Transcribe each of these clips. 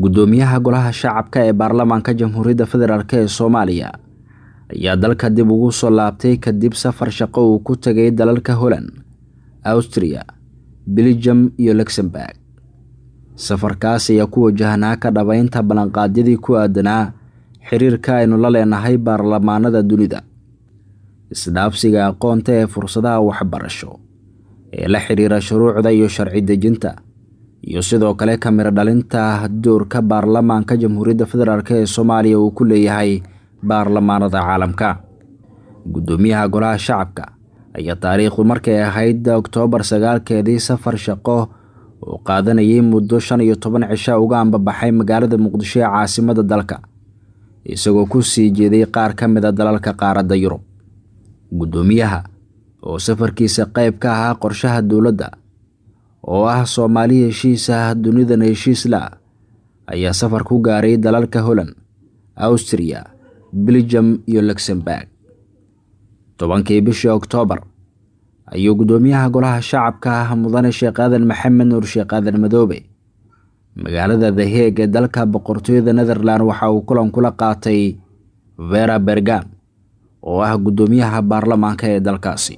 guddoomiyaha golaha shacabka ee baarlamaanka jamhuuriyadda federaalk ee soomaaliya ayaa dalka dib ugu soo laabtay kadib safar shaqo uu ku tegay dalalka holland awstriya belgium iyo luxembourg safarkaas ayaa ku wajahnaa ka dhabaynta ballanqaadyadii ku aadanaa xiriirka aynu la leenahay baarlamaanada dunida isdhaafsiga aqoonta ee fursadaha waxbarasho ee la xiriira shuruucda iyo sharci dejinta iyo sidoo kale kamiro dhalinta doorka baarlamaanka jamhuuriyadda federaalk ee soomaaliya uu ku leeyahay baarlamaanada caalamka guddoomiyaha golaha shacabka ayaa taariikhdu markay ahayd oktoobar sagaalkeedii safar shaqo oo qaadanayay muddo shan iyo toban cisha uga ambabaxay magaalada muqdisho ee caasimada dalka isagoo ku sii jeeday qaar ka mid a ah dalalka qaaradda yurub guddoomiyaha oo safarkiisa qayb ka ahaa qorshaha dowladda oo ah soomaali heshiis ah dunidan heshiisla ayaa safar ku gaaray dalalka holand awstriya beljum iyo luxembourg tobankii bishii oktoobar ayuu guddoomiyaha golaha shacabka ah mudane sheekh aadan maxamed nuur sheekh aadan madoobe magaalada daheeg ee dalka boqortooyada netherland waxa uu kulan kula qaatay vera bergam oo ah guddoomiyaha baarlamaanka ee dalkaasi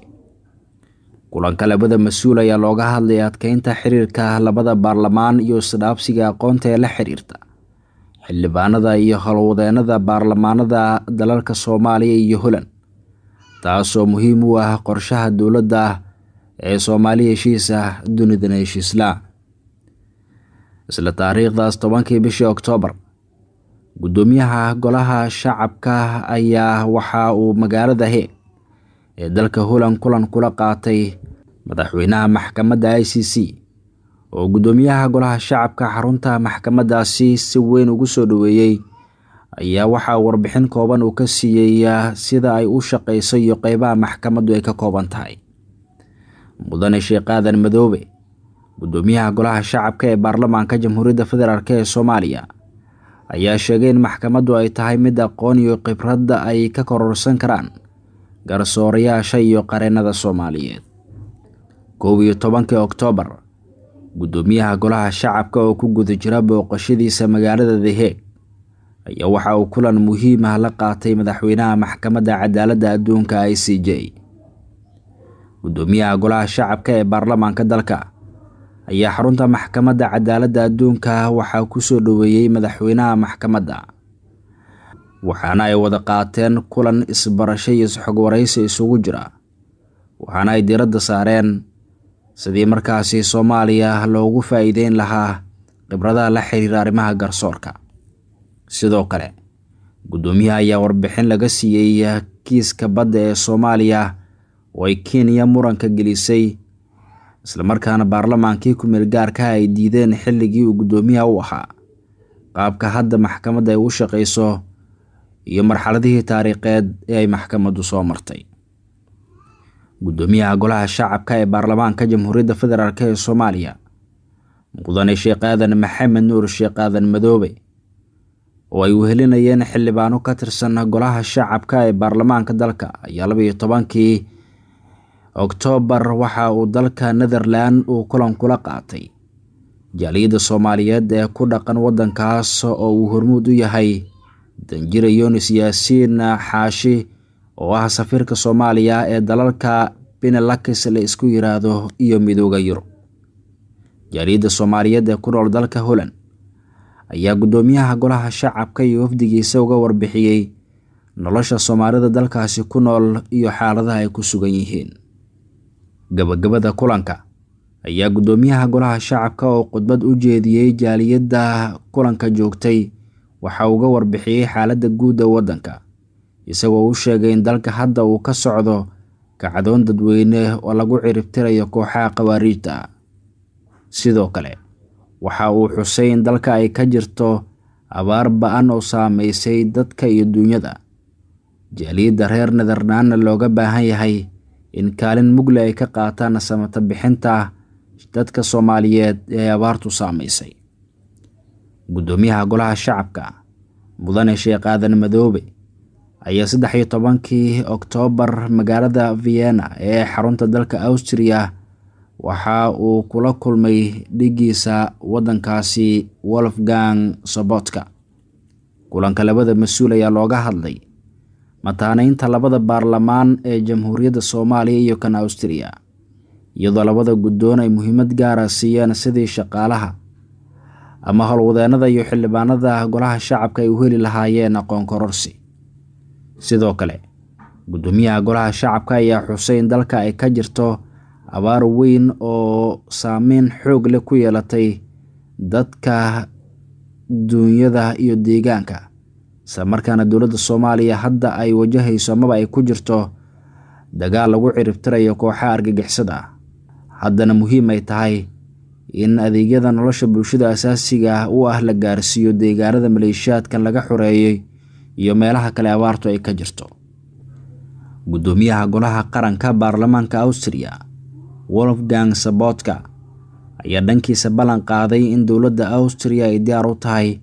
kulanka labada mas-uul ayaa looga hadlay adkeynta xiriirka labada baarlamaan iyo isdhaabsiga aqoonta ee la xiriirta xildhibaanada iyo howlwadeenada baarlamaanada dalalka soomaaliya iyo holand taasoo muhiim u ah qorshaha dowladda ee soomaaliya heshiis ah dunidana isla taariikhdaas tobankii bishii oktoobar guddoomiyaha golaha shacabka ayaa waxaa uu magaalada heeg ee dalka holand kulan kula qaatay madaxweynaha maxkamadda i c c oo guddoomiyaha golaha shacabka xarunta maxkamaddaasi si weyn ugu soo dhoweeyey ayaa waxaa warbixin kooban uu ka siiyeyaa ah, sida ay u shaqayso iyo qeybaha maxkamaddu ay ka kooban tahay mudane sheekh aadan madoobe guddoomiyaha golaha shacabka ee baarlamaanka jamhuuriyadda federaalk ee soomaaliya ayaa sheegay in maxkamaddu ay tahay mid aqoon iyo khibradda ay ka kororsan karaan garsoorayaasha iyo qareennada soomaaliyeed koob iyo tobankii oktoobar guddoomiyaha golaha shacabka oo ku guda jira booqashadiisa magaalada theheeg ayaa waxa uu kulan muhiim ah la qaatay madaxweynaha maxkamadda cadaaladda adduunka i c j guddoomiyaha golaha shacabka ee baarlamaanka dalka ayaa xarunta maxkamadda cadaaladda adduunka ah waxaa ku soo dhoweeyey madaxweynaha maxkamadda waxaana ay wada qaateen kulan isbarasho iyo isxog waraysi isugu jira waxaana ay diradda saareen sidii markaasi soomaaliya loogu faa'iideyn lahaa khibradaha la xiriira arrimaha garsoorka sidoo kale guddoomiyaha ayaa warbixin laga siiyey kiiska badda ee soomaaliya oo ay kenya muranka gelisay islamarkaana baarlamaankii kumeel gaarkaha ah ay diideen xilligii uu guddoomiyaha u ahaa qaabka hadda maxkamadda ay u shaqayso iyo marxaladihii taariikheed ee ay maxkamaddu soo martay guddoomiyaha golaha shacabka ee baarlamaanka jamhuuriyadda federaalk ee soomaaliya mudane sheekh aadan maxamed nuur sheekh aadan madoobe oo ay wehelinayeen xildhibaano ka tirsan golaha shacabka ee baarlamaanka dalka ayaa labaiyo tobankii oktoobar waxa uu dalka netherland uu kulan kula qaatay jaaliyadda soomaaliyeed ee ku dhaqan waddankaas oo uu hormuud u yahay danjire yunis yaasiin ah, xaashi oo ah safiirka soomaaliya ee dalalka benelakis la isku yiraahdo iyo midooda yurub jaariidda soomaaliyeed ee ku nool dalka holland ayaa guddoomiyaha golaha shacabka iyo wafdigiisa uga warbixiyey nolosha soomaalida dalkaasi ku nool iyo xaaladaha ay ku sugan yihiin gabagabada kulanka ayaa guddoomiyaha golaha shacabka oo khudbad u jeediyey jaaliyadda kulanka joogtay waxa uga warbixiyey xaaladda guud guudda waddanka isagoo u sheegay in dalka hadda uu ka socdo kacdoon dadweyne eh oo lagu ciribtirayo kooxaha khawaariijta sidoo kale waxa uu xusay in dalka ay ka jirto abaar ba-an oo saameysay dadka iyo duunyada jaaliyadda reer nadarnaanna looga baahan yahay in kaalin mugle ay ka qaataan samata bixinta dadka soomaaliyeed ee abaartu saameysay guddoomiyaha golaha shacabka mudane sheekh aadan madoobe ayaa saddex iyo tobankii oktoobar magaalada vienna ee xarunta dalka austria waxa uu kula kulmay dhigiisa waddankaasi wolfgang sobotka kulanka labada mas-uul ayaa looga hadlay mataaneynta labada baarlamaan ee jamhuuriyadda soomaaliya iyo kan austria iyadoo labada guddoon ay muhiimad gaara siiyeen sidii shaqaalaha ama howlwadeenada iyo xildhibaanada golaha shacabka ay u heli lahaayeen aqoon kororsi sidoo kale guddoomiyaha golaha shacabka ayaa xuseyn dalka ay ka jirto abaar weyn oo saameyn xoog leh ku yeelatay dadka duunyada iyo deegaanka islamarkaana dowladda soomaaliya hadda ay wajahayso amaba ay ku jirto dagaal lagu ciribtirayo kooxa argagixisada ah haddana muhiim ay tahay in adeegyada nolosha bulshada asaasiga ah u ah la gaarsiiyo deegaanada maleeshiyaadka laga xoreeyey iyo meelaha kale abaartu ay ka jirto guddoomiyaha golaha qaranka baarlamaanka awstriya wolfgang sabotka ayaa dhankiisa ballan qaaday in dowladda awstriya ay diyaar u tahay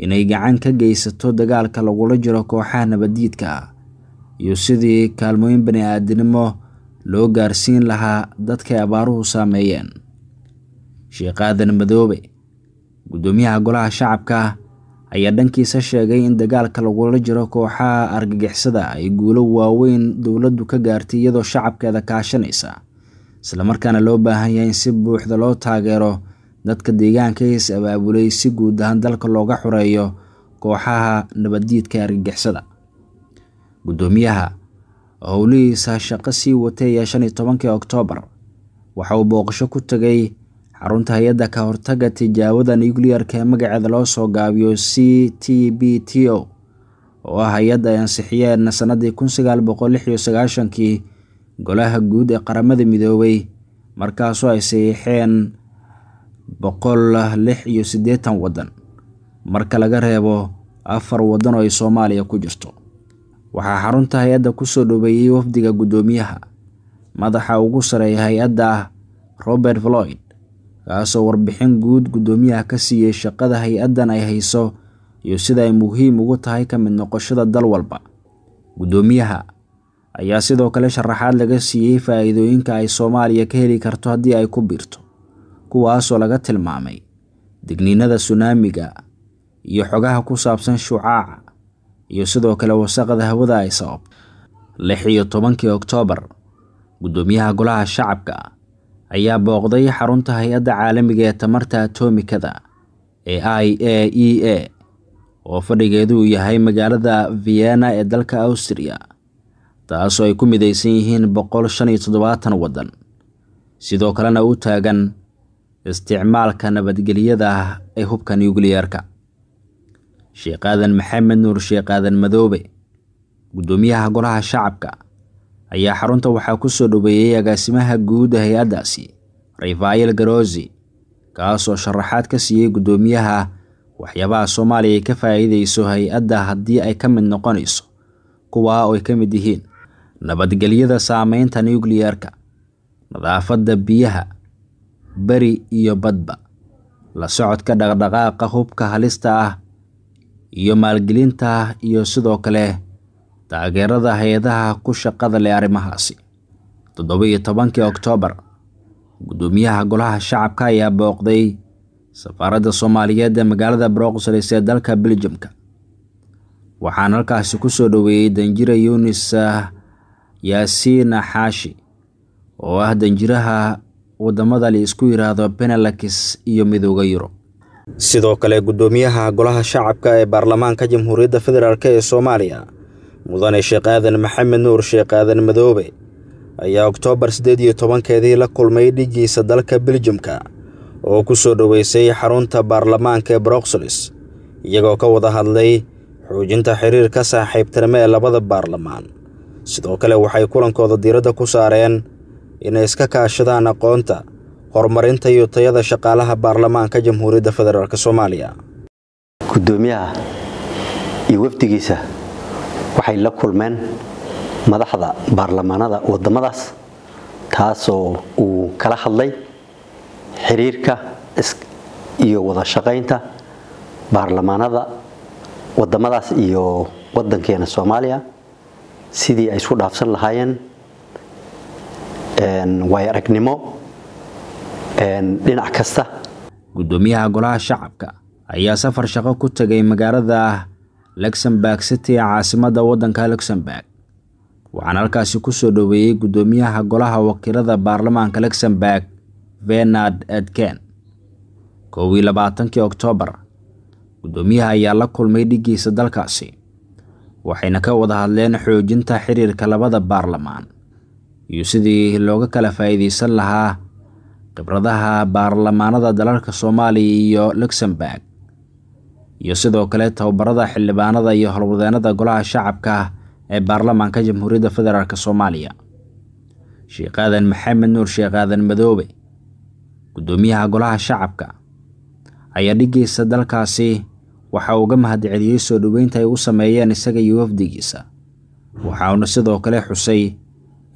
inay gacan ka geysato dagaalka lagula jiro kooxaha nabaddiidka ah iyo sidii kaalmooyin bani-aadinimo loo gaarsiin lahaa dadkay abaaruhu saameeyeen sheekh aadan madoobe guddoomiyaha golaha shacabka ayaa dhankiisa sheegay in dagaalka lagula jiro kooxaha argagixisada ay guulo waaweyn dowladdu ka gaartay iyadoo shacabkeeda kaashanaysa islamarkaana loo baahan yahay in si buuxda loo taageero dadka deegaanka is abaabulay si guud ahaan dalka looga xoreeyo kooxaha nabadiidka argagixisada guddoomiyaha howlihiisa shaqo sii watay ee shan iyo tobankii oktoobar waxa uu booqasho ku tegay xarunta hay-adda ka hortaga tijaabada nukliyeerka ee magaceeda loo soo gaabiyo c t b t o oo ah hay-adda ay ansixiyeen sannadii kun sagaal boqol lix iyo sagaashankii golaha guud ee qaramada midoobay markaasoo ay saxiixeen boqol lix iyo siddeetan waddan marka laga reebo afar waddan oo ay soomaaliya ku jirto waxaa xarunta hay-adda kusoo dhoweeyey wafdiga guddoomiyaha madaxa ugu sareeya hay-adda ah robert floyd kaasoo warbixin guud guddoomiyaha ka siiyey shaqada hay-addan ay hayso iyo sida ay muhiim ugu tahay ka mid noqoshada dal walba guddoomiyaha ayaa sidoo kale sharaxaad laga siiyey faa'iidooyinka ay soomaaliya ka heli karto haddii ay ku biirto kuwaasoo laga tilmaamay digniinada sunaamiga iyo xogaha ku saabsan shucaaca iyo sidoo kale wasaqada hawada ay sababto lix iyo tobankii oktoobar guddoomiyaha golaha shacabka ayaa booqday xarunta hay-adda caalamiga ee tamarta atomikada ee i a e a oo fadhigeedu uu yahay magaalada vienna ee dalka awstriya taasoo ay ku midaysan yihiin boqol shan iyo toddobaatan waddan sidoo kalena u taagan isticmaalka nabadgelyada ee hubka nukliyerka sheekh aadan maxamed nuur sheekh aadan madoobe guddoomiyaha golaha shacabka ayaa xarunta waxaa ku soo dhoweeyey agaasimaha guud hay-addaasi rafael garozi kaasoo sharaxaad ka siiyey guddoomiyaha waxyaabaha soomaaliya ay ka faa'iideyso hay-adda haddii ay ka mid noqonayso kuwaa oo ay ka mid yihiin nabadgelyada saameynta nukliyerka nadaafadda biyaha beri iyo badba la socodka dhaqdhaqaaqa hubka halista ah iyo maalgelinta iyo sidoo kale taageerada hay-adaha ku shaqada leh arrimahaasi toddoba iyo tobankii oktoobar guddoomiyaha golaha shacabka ayaa booqday safaaradda soomaaliyeed ee magaalada broqselis ee dalka beljimka waxaan halkaasi ku soo dhoweeyey danjira yunis yaasiina xaashi oo ah danjiraha wadamada la isku yidhaahdo benelakis iyo midooda yurub sidoo kale guddoomiyaha golaha shacabka ee baarlamaanka jamhuuriyadda federaalk ee soomaaliya mudane sheekh aadan maxamed nuur sheekh aadan madoobe ayaa oktoobar siddeed iyo tobankeedii la kulmay dhigiisa dalka biljamka oo ku soo dhoweysay xarunta baarlamaanka ee broxeles iyagoo ka wada hadlay xoojinta ka saaxiibtinimo ee labada baarlamaan sidoo kale waxay kulankooda diiradda ku saareen inay iska kaashadaan aqoonta horumarinta iyo tayada shaqaalaha baarlamaanka jamhuuriyadda federaalk soomaaliya gudoomiyaha iyo wafdigiisa waxay la kulmeen madaxda baarlamaanada wadamadaas taasoo uu kala hadlay xiriirka iyo wada shaqaynta baarlamaanada wadamadaas iyo wadankeena soomaaliya sidii ay isku dhaafsan lahaayeen waay aragnimo dhinac kasta gudoomiyaha golaha shacabka ayaa safar shaqo ku tagay magaalada luxembourg city ee caasimadda waddanka luxemburg waxaana halkaasi kusoo dhoweeyey gudoomiyaha golaha wakiilada baarlamaanka luxembourg venard edken kow labaatankii oktoobar gudoomiyaha ayaa la kulmay dhiggiisa dalkaasi waxayna ka wada hadleen xoojinta xiriirka labada baarlamaan iyo sidii looga kala faa'iidaysan lahaa khibradaha baarlamaanada dalalka soomaaliya iyo luxembourg iyo sidoo kale tababarada xildhibaanada iyo howlwadeenada golaha shacabka ah ee baarlamaanka jamhuuriyadda federaalk soomaaliya sheekh aadan maxamed nuur sheekh aadan madoobe guddoomiyaha golaha shacabka ayaa dhiggiisa dalkaasi waxa uga mahadceliyey soo dhoweynta ay u sameeyeen isaga iyo wafdigiisa waxa uuna sidoo kale xusay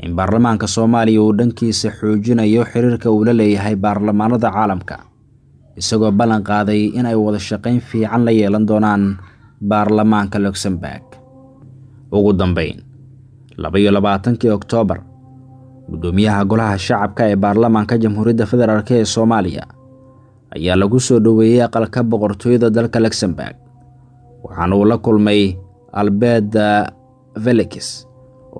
in baarlamaanka soomaaliya uu dhankiisa xoojinayo xiriirka uu la leeyahay baarlamaanada caalamka isagoo ballan qaaday in ay wada shaqayn fiican la yeelan doonaan baarlamaanka luxembourg ugu dambayn labaiyo labaatankii oktoobar guddoomiyaha golaha shacabka ee baarlamaanka jamhuuriyadda federaalk ee soomaaliya ayaa lagu soo dhoweeyey aqalka boqortooyada dalka luxembourg waxaana uu la kulmay alberta felix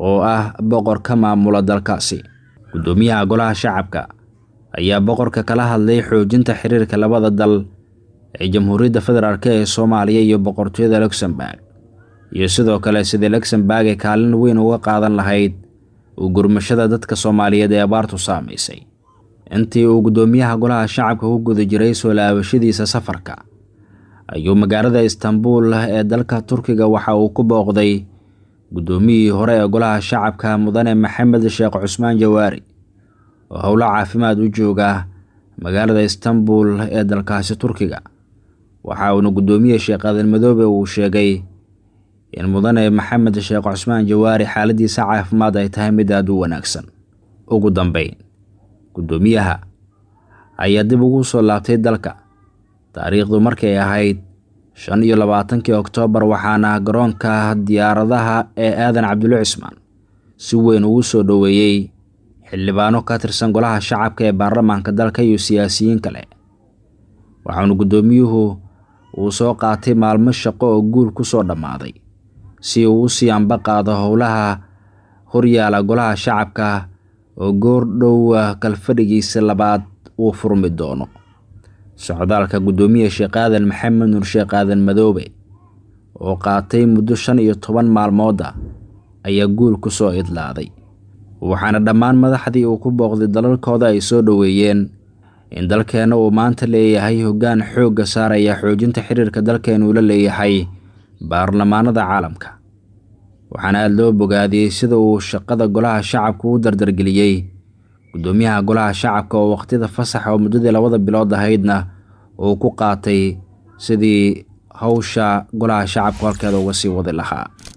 oo ah boqor ka maamula dalkaasi guddoomiyaha golaha shacabka ayaa boqorka kala hadlay xoojinta xiriirka labada dal ee jamhuuriyadda federaalk ee soomaaliya iyo boqortooyada luxembourg iyo sidoo kale sidii luxemburg ee kaalin weyn uga qaadan lahayd uu gurmashada dadka soomaaliyeed ee abaartu saamaysay intii uu guddoomiyaha golaha shacabka ku guda jiray soo laabashadiisa safarka ayuu magaalada istanbuul ee dalka turkiga waxa uu ku booqday guddoomiyihii hore ee golaha shacabka mudane maxamed sheekh cusmaan jawaari oo howlo caafimaad u jooga magaalada istanbul ee dalkaasi turkiga waxa uuna guddoomiye sheekh adan madoobe uu sheegay in mudane maxamed sheekh cusmaan jawaari xaaladiisa caafimaad ay tahay mid aad u wanaagsan ugu dambeyn guddoomiyaha ayaa dib ugu soo laabtay dalka taariikhdu markay ahayd shan iyo labaatankii oktoobar waxaana garoonka diyaaradaha ee aadan cabdulle cismaan si weyn ugu soo dhoweeyey xildhibaano ka tirsan golaha shacabka ee baarlamaanka dalka iyo siyaasiyiin kale waxaanu guddoomiyuhu uu soo qaatay maalmo shaqo oo guul ku soo dhammaaday si uu u sii qaado howlaha horyaala golaha shacabka oo goor goordhowa ah kalfadhigiisa labaad uu furmi doono socdaalka guddoomiye sheekh aadan maxamed nur sheekh aadan madoobe oo qaatay muddo shan iyo toban maalmooda ah, ayaa guul ku soo idlaaday waxaana dhammaan madaxdii uu ku booqday dalalkooda ay soo dhoweeyeen in dalkeenna uu maanta leeyahay hoggaan xoogga saaraya xoojinta xiriirka dalkeennu la leeyahay baarlamaanada caalamka waxaana aada loo bogaadiyey sida uu shaqada golaha shacabka u dardargeliyey guddoomiyaha golaha shacabka oo wakhtiyada fasaxa oo muddadii labada bilood ahaydna uu ku qaatay sidii hawsha golaha shacabka halkeeda uga sii wadi lahaa